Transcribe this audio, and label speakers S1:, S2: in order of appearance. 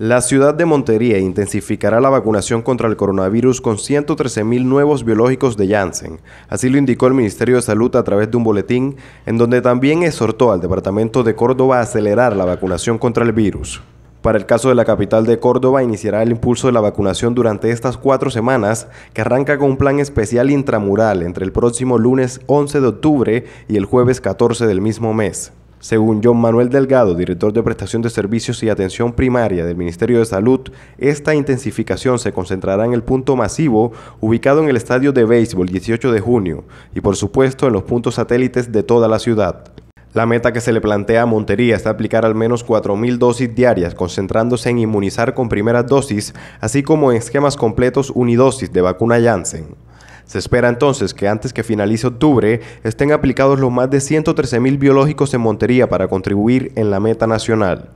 S1: La ciudad de Montería intensificará la vacunación contra el coronavirus con 113.000 nuevos biológicos de Janssen. Así lo indicó el Ministerio de Salud a través de un boletín, en donde también exhortó al Departamento de Córdoba a acelerar la vacunación contra el virus. Para el caso de la capital de Córdoba, iniciará el impulso de la vacunación durante estas cuatro semanas, que arranca con un plan especial intramural entre el próximo lunes 11 de octubre y el jueves 14 del mismo mes. Según John Manuel Delgado, director de prestación de servicios y atención primaria del Ministerio de Salud, esta intensificación se concentrará en el punto masivo ubicado en el estadio de béisbol 18 de junio y por supuesto en los puntos satélites de toda la ciudad. La meta que se le plantea a Montería es aplicar al menos 4.000 dosis diarias, concentrándose en inmunizar con primeras dosis, así como en esquemas completos unidosis de vacuna Janssen. Se espera entonces que antes que finalice octubre estén aplicados los más de 113 mil biológicos en Montería para contribuir en la meta nacional.